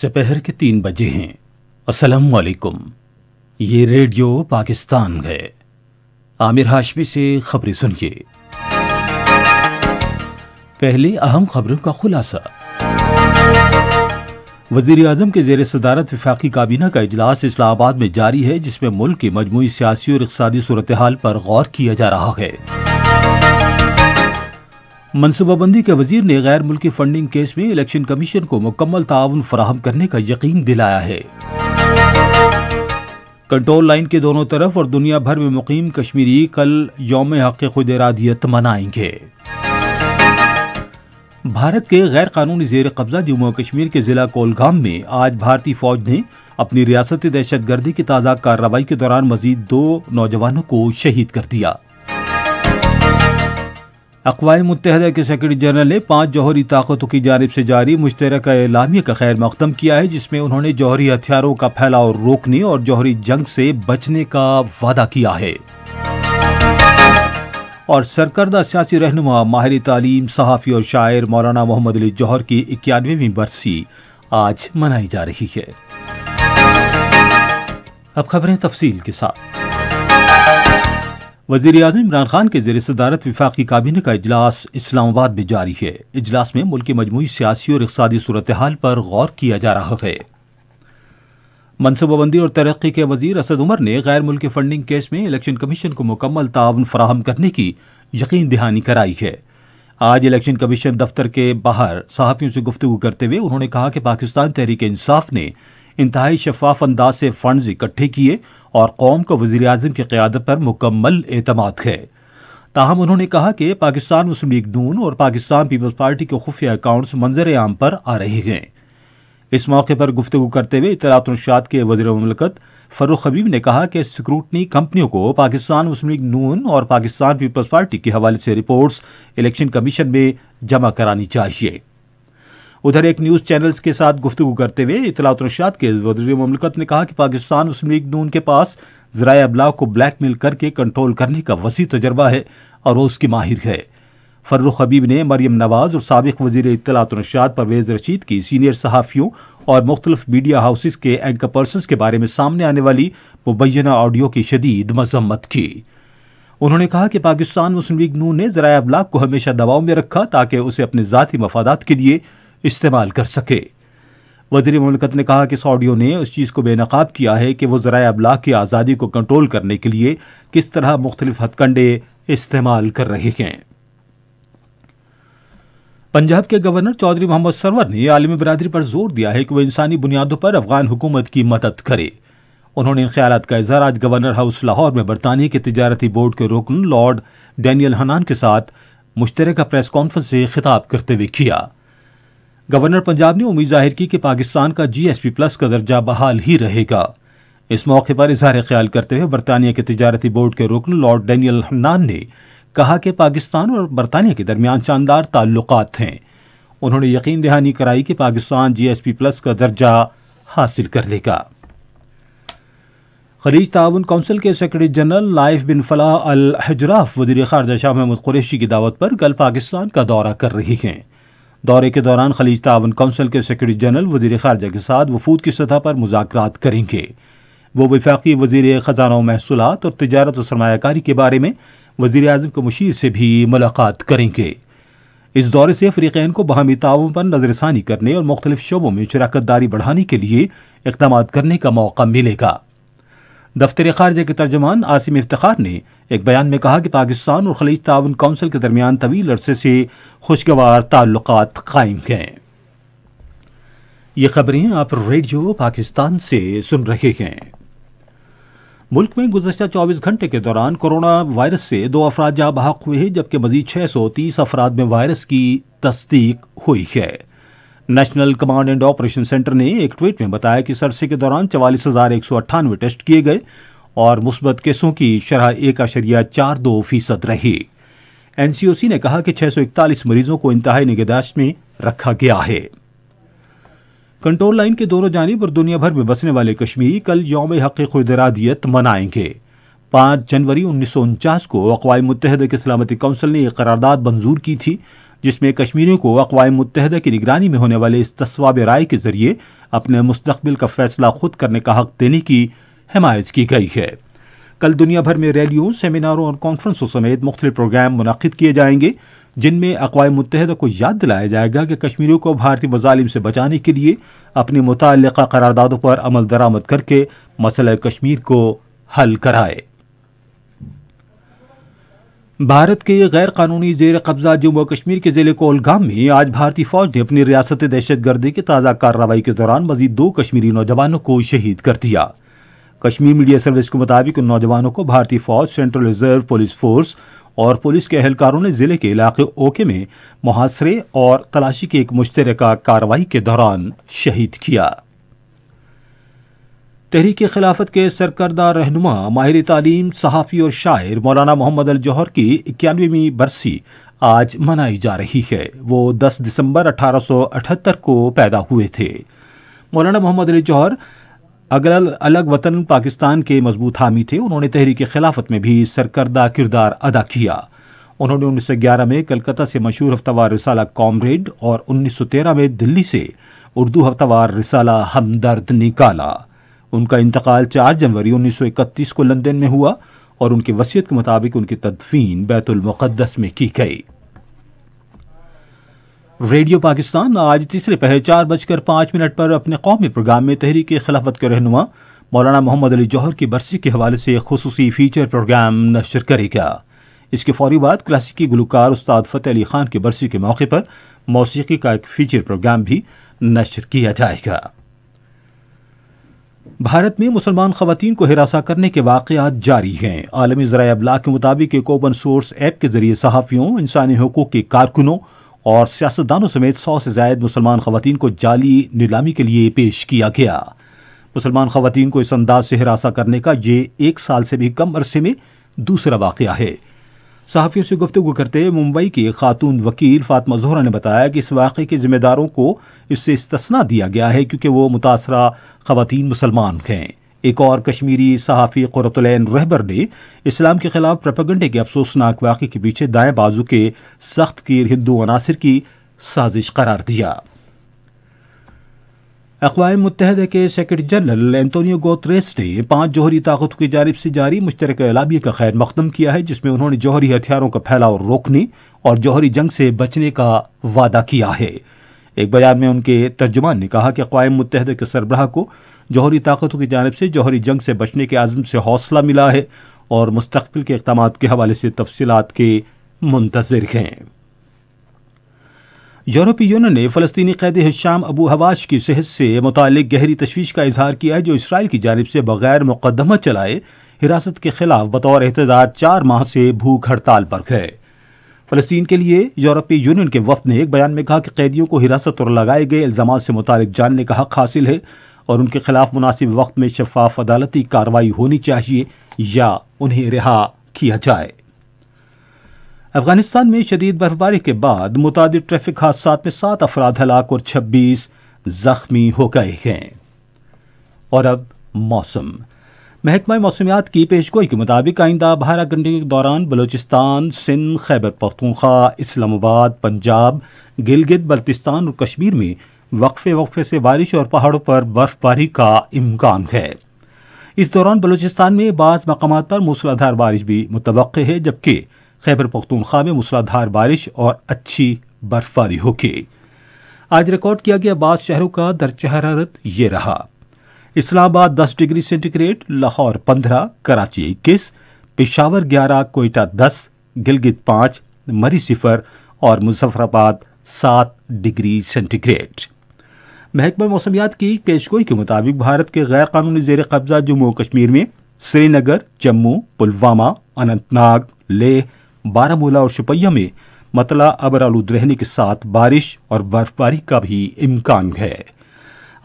सुपहर के तीन बजे हैं अस्सलाम वालेकुम ये रेडियो पाकिस्तान है आमिर हाशमी से खबरें सुनिए पहले अहम खबरों का खुलासा वजीर अजम के जेर सदारत विफाकी काबीना का अजलास इस्लामाबाद में जारी है जिसमें मुल्क की मजमू सियासी और इकसादी सूरत हाल पर गौर किया जा रहा है मनसूबाबंदी के वजीर ने गैर मुल्की फंडिंग केस में इलेक्शन कमीशन को मुकम्मल ताउन फराहम करने का यकीन दिलाया है कंट्रोल लाइन के दोनों तरफ और दुनिया भर में मुकीम कश्मीरी कल योम हक खुद इरादियत मनाएंगे भारत के गैर कानूनी जेर कब्जा जम्मू कश्मीर के जिला कोलगाम में आज भारतीय फौज ने अपनी रियासती दहशत गर्दी की ताज़ा कार्रवाई के दौरान मजीद दो नौजवानों को शहीद कर दिया अकवा मुतहद के सेक्रेटरी जनरल ने पाँच जौहरी ताकतों की जानब से जारी मुश्तर एलामिया का खैर मकदम किया है जिसमें उन्होंने जौहरी हथियारों का फैलाव रोकने और जौहरी जंग से बचने का वादा किया है और सरकर्दा सियासी रहनुमा माहिर तालीम सहाफ़ी और शायर मौलाना मोहम्मद अली जौहर की इक्यानवेवीं बरसी आज मनाई जा रही है अब खबरें तफसील के साथ वजीर अजम इमरान खान के जेर सदारत विफाकी काबीना का अजलास इस्लामाबाद में जारी है इजलास में मुल्क की मजमू सियासी और इकसादी सूरत हाल पर गौर किया जा रहा है मनसूबाबंदी और तरक्की के वजीर असद उमर ने गैर मुल्क फंडिंग केस में इलेक्शन कमीशन को मुकम्मल ताउन फराहम करने की यकीन दहानी कराई है आज इलेक्शन कमीशन दफ्तर के बाहर सहाफ़ियों से गुफ्तु करते हुए उन्होंने कहा कि पाकिस्तान तहरीक इंसाफ ने इंतहाई शफाफ अंदाज से फंड इकट्ठे किए और कौम को वजी अजम की क्यादत पर मुकम्मल अतमाद है ताहम उन्होंने कहा कि पाकिस्तान मुस्लिम लीग नून और पाकिस्तान पीपल्स पार्टी के खुफिया अकाउंट्स मंजर आम पर आ रहे हैं इस मौके पर गुफ्तु करते हुए इतलातनशात के वजर ममलकत फरूख हबीब ने कहा कि सिक्रूटनी कंपनियों को पाकिस्तान मुस्लिम लीग नून और पाकिस्तान पीपल्स पार्टी के हवाले से रिपोर्ट्स इलेक्शन कमीशन में जमा करानी चाहिए उधर एक न्यूज़ चैनल के साथ गुफ्तु करते हुए इतलात के वजी ममलकत ने कहा कि पाकिस्तान मुस्लिम लीग नून के पास ज़रा अबलाग को ब्लैकमेल करके कंट्रोल करने का वसी तजर्बा है और वह उसकी माहिर है फर्रुख हबीब ने मरियम नवाज़ और सबक वजीर इतलात परवेज़ रशीद की सीनियर सहाफ़ियों और मुख्तलिफ मीडिया हाउसेस के एंकर पर्सन के बारे में सामने आने वाली मुबैना ऑडियो की शदीद मजम्मत की उन्होंने कहा कि पाकिस्तान मुस्लिम लीग नून ने ज़रा अबलाग को हमेशा दबाव में रखा ताकि उसे अपने ज़ाती मफादात के लिए इस्तेमाल कर सके वजीर ममलकत ने कहा कि सऊदियों ने उस चीज़ को बेनकाब किया है कि वह ज़रा अबलाग की आज़ादी को कंट्रोल करने के लिए किस तरह मुख्तलिफ हथकंडे इस्तेमाल कर रहे हैं पंजाब के गवर्नर चौधरी मोहम्मद सरवर ने आलमी बरदरी पर जोर दिया है कि वह इंसानी बुनियादों पर अफगान हुकूमत की मदद करे उन्होंने इन ख्याल का इजहार आज गवर्नर हाउस लाहौर में बरतानिया के तजारती बोर्ड के रुकन लॉर्ड डैनियल हनान के साथ मुश्तरक प्रेस कॉन्फ्रेंस से खिताब करते हुए किया गवर्नर पंजाब ने उम्मीद जाहिर की कि पाकिस्तान का जीएसपी प्लस का दर्जा बहाल ही रहेगा इस मौके पर इजहार ख्याल करते हुए बरतानिया के तजारती बोर्ड के रुकन लॉर्ड डेनियल हमनान ने कहा कि पाकिस्तान और बरतानिया के दरमियान शानदार ताल्लुक हैं उन्होंने यकीन दहानी कराई कि पाकिस्तान जीएसपी प्लस का दर्जा हासिल कर लेगा खलीज ताउन कौंसिल के सेक्रेटरी जनरल लाइफ बिन फलाह अल हजराफ वजी खारजा शाह महमूद कुरैशी की दावत पर कल पाकिस्तान का दौरा कर रही हैं दौरे के दौरान खलीज तावन कौंसिल के सेक्रेटरी जनरल वजीर खारजा के साथ वफूद की सतह पर मुजाकर करेंगे वो वफाकी वजीर ख़जाना महसूलत और तजारत और सरमाकारी के बारे में वजीर अजम के मुशीर से भी मुलाकात करेंगे इस दौरे से अफ्रीकैन को बहमी तावन पर नज़रसानी करने और मुख्तलिफ शोबों में शराकत दारी बढ़ाने के लिए इकदाम करने का मौका मिलेगा दफ्तर खारजा के तर्जमान आसिम इफ्तार ने एक बयान में कहा कि पाकिस्तान और खलीज ताउन काउंसिल के दरमियान तवील अरसे से खुशगवार ताल्लुक कायम हैं ये खबरें आप रेडियो पाकिस्तान से सुन रहे हैं मुल्क में गुजशत 24 घंटे के दौरान कोरोना वायरस से दो अफराद जहां बहक हुए हैं जबकि मजीद छह सौ तीस अफराद में वायरस की तस्दीक हुई है National Command and Operation Centre ने एक ट्वीट में बताया कि सरसे के दौरान चवालीस हज़ार एक सौ अट्ठानवे टेस्ट किए गए और मुस्बत केसों की शरह एक आशरिया चार दो फीसद रही एनसीओसी ने कहा कि 641 मरीजों को इंतहाई निगहदाश्त में रखा गया है कंट्रोल लाइन के दोनों जानब और दुनिया भर में बसने वाले कश्मीरी कल योम हक़ खुदरादियत मनाएंगे पांच जनवरी उन्नीस को अकवाई मुतहद की सलामती कौंसिल ने एक करारदाद मंजूर की थी जिसमें कश्मीरियों को अकवाई मुतहद की निगरानी में होने वाले इस तस्वाब राय के जरिए अपने मुस्तबिल का फैसला खुद करने का हक देने की हमायत की गई है कल दुनिया भर में रैलियों सेमिनारों और कॉन्फ्रेंसों समेत मुख्त प्रोग्राम मुनद किए जाएंगे जिनमें अकवा मुतहदा को याद दिलाया जाएगा कि कश्मीरों को भारतीय मजालिम से बचाने के लिए अपने मुतल करारदादों पर अमल दरामद करके मसल कश्मीर को हल कराए भारत के गैर कानूनी जेर कब्जा जम्मू कश्मीर के जिले कोलगाम में आज भारतीय फौज ने अपनी रियासत दहशतगर्दी की ताज़ा कार्रवाई के दौरान मजीद दो कश्मीरी नौजवानों को शहीद कर दिया कश्मीर मीडिया सर्विस के मुताबिक उन नौजवानों को भारतीय फौज सेंट्रल रिजर्व पुलिस फोर्स और पुलिस के अहलकारों ने जिले के इलाके ओके में मुहासरे और तलाशी की एक मुश्तर कार्रवाई के दौरान शहीद किया तहरीक खिलाफत के सरकरदार रहनुमा माहिर तालीम सहाफ़ी और शायर मौलाना मोहम्मद अल जौहर की इक्यानवेवीं बरसी आज मनाई जा रही है वो 10 दिसंबर 1878 को पैदा हुए थे मौलाना मोहम्मद अली जौहर अगल अलग वतन पाकिस्तान के मजबूत हामी थे उन्होंने तहरीक खिलाफत में भी सरकर्दा किरदार अदा किया उन्होंने 1911 में कलकत्ता से मशहूर हफ्तावार रिसाला कॉमरेड और 1913 में दिल्ली से उर्दू हफ्तावार रिसाला हमदर्द निकाला उनका इंतकाल 4 जनवरी 1931 को लंदन में हुआ और उनकी वसीयत के मुताबिक उनकी तदफीन बैतुलमक़दस में की गई रेडियो पाकिस्तान आज तीसरे पहले चार बजकर पांच मिनट पर अपने कौमी प्रोग्राम में तहरीक खिलाफत के रहनुमा मौलाना मोहम्मद अली जौहर की बरसी के हवाले से खसूस फीचर प्रोग्राम नशर करेगा इसके फौरी बाद क्लासिकी गुलकार उस्ताद फ़तेह अली खान की बरसी के मौके पर मौसीकी का एक फीचर प्रोग्राम भी नशर किया जाएगा भारत में मुसलमान खवतान को हिरासा करने के वाकत जारी हैं आलमी ज़रा अबलाग के मुताबिक एक ओपन सोर्स ऐप के ज़रिए सहाफ़ियों इंसानी हकूक़ के कारकुनों और सियासतदानों समेत सौ से ज्यादा मुसलमान खवतान को जाली नीलामी के लिए पेश किया गया मुसलमान खवतान को इस अंदाज से हिरासा करने का ये एक साल से भी कम अरसे में दूसरा वाक़ है सहाफ़ियों से गुफ्तु करते मुंबई की खातून वकील फातमा जहरा ने बताया कि इस वाक़े के ज़िम्मेदारों को इससे इस्तना दिया गया है क्योंकि वो मुतासर खातन मुसलमान हैं एक और कश्मीरी सहाफ़ी क़ुरतुलैन रहबर ने इस्लाम के ख़िलाफ़ प्रपगंडे के अफसोसनाक वाक़े के पीछे दाएं बाजू के सख्त कीर हिंदू अनासर की साजिश करार दिया अकवा मुतहद के सेक्रटरी जनरल एंतोनियो गोत्रेस ने पांच जौहरी ताकतों की जानब से जारी मुश्तरक एलाबिये का खैर मकदम किया है जिसमें उन्होंने जौहरी हथियारों का फैलाव रोकने और जौहरी जंग से बचने का वादा किया है एक बयान में उनके तर्जुमान ने कहा कि अकवा मुतहद के सरबराह को जौहरी ताकतों की जानब से जौहरी जंग से बचने के आज़म से हौसला मिला है और मुस्तबिल के इकदाम के हवाले से तफसीत के मुंतजर हैं यूरोपीय यूनियन ने फलस्तनी कैद हिशाम अबू हवाश की सेहत से मुतल गहरी तशवीश का इजहार किया है जो इसराइल की जानब से बगैर मुकदमा चलाए हिरासत के खिलाफ बतौर एहतजाज चार माह से भूख हड़ताल पर है फलस्तीन के लिए यूरोपीय यूनियन के वफद ने एक बयान में कहा कि कैदियों को हिरासत और लगाए गए इल्जाम से मुतालिक जानने का हक हासिल है और उनके खिलाफ मुनासिब वक्त में शफाफ अदालती कार्रवाई होनी चाहिए या उन्हें रिहा किया जाए अफगानिस्तान में शदीद बर्फबारी के बाद मुतद ट्रैफिक हादसा में सात अफराद हलाक और छब्बीस जख्मी हो गए हैं और अब मौसम महकमा मौसमियात की पेशगोई के मुताबिक आइंदा बारह घंटे के दौरान बलोचिस्तान सिंध खैबर पख्तूनख्वा इस्लामाबाद पंजाब गिलगित बल्तिस्तान और कश्मीर में वक्फे वक्फे से बारिश और पहाड़ों पर बर्फबारी का इम्कान है इस दौरान बलोचिस्तान में बाज़ मकाम पर मूसलाधार बारिश भी मुतव है जबकि खैबर पख्तूनख्वा में मूसलाधार बारिश और अच्छी बर्फबारी होगी आज रिकॉर्ड किया गया बाद शहरों का दरचहरारत ये रहा इस्लामाबाद 10 डिग्री सेंटीग्रेड लाहौर 15, कराची 21, पिशावर 11, कोयटा 10, गिलगित 5, मरी सिफर और मुजफ्फराबाद 7 डिग्री सेंटीग्रेड महकमा मौसमियात की पेशगोई के मुताबिक भारत के गैर कानूनी जेर कब्जा जम्मू कश्मीर में श्रीनगर जम्मू पुलवामा अनंतनाग लेह बारामूला और शुपैया में मतला अबर आलूद रहने के साथ बारिश और बर्फबारी का भी इम्कान है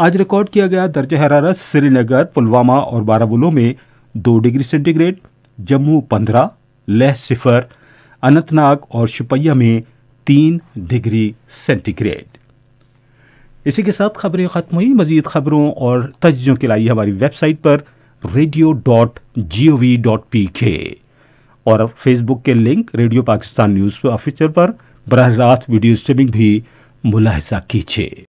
आज रिकॉर्ड किया गया दर्ज हरारत श्रीनगर पुलवामा और बारावुलों में दो डिग्री सेंटीग्रेड जम्मू पंद्रह लेह सिफर अनंतनाग और शुपैया में तीन डिग्री सेंटीग्रेड इसी के साथ खबरें ख़त्म हुई मजीद खबरों और तजियों के लाइए हमारी वेबसाइट पर radio dot G O V dot P K और फेसबुक के link radio Pakistan news officer पर बरह रास्त वीडियो स्ट्रीमिंग भी मुलाहजा कीजिए